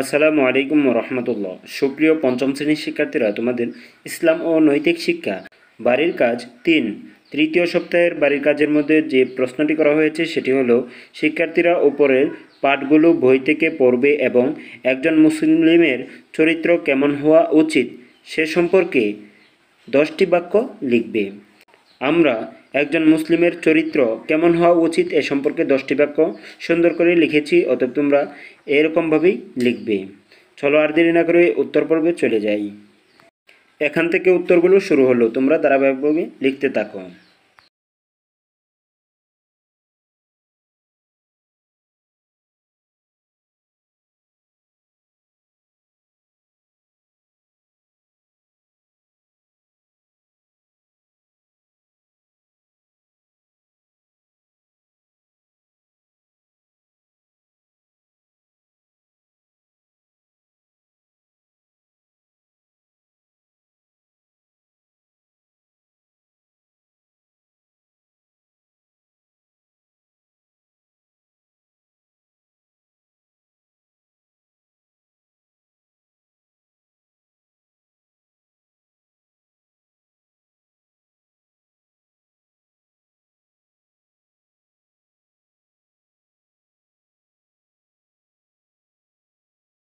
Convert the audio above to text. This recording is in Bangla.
আসসালামু আলাইকুম রহমতুল্লাহ সুপ্রিয় পঞ্চম শ্রেণীর শিক্ষার্থীরা তোমাদের ইসলাম ও নৈতিক শিক্ষা বাড়ির কাজ তিন তৃতীয় সপ্তাহের বাড়ির কাজের মধ্যে যে প্রশ্নটি করা হয়েছে সেটি হলো শিক্ষার্থীরা ওপরের পাঠগুলো বই থেকে পড়বে এবং একজন মুসলিমের চরিত্র কেমন হওয়া উচিত সে সম্পর্কে দশটি বাক্য লিখবে আমরা একজন মুসলিমের চরিত্র কেমন হওয়া উচিত এ সম্পর্কে দশটি বাক্য সুন্দর করে লিখেছি অতএব তোমরা এরকমভাবেই লিখবে চলো আর দেরি না করে উত্তর পর্বে চলে যাই এখান থেকে উত্তরগুলো শুরু হলো তোমরা ধারাবাহিকভাবে লিখতে থাকো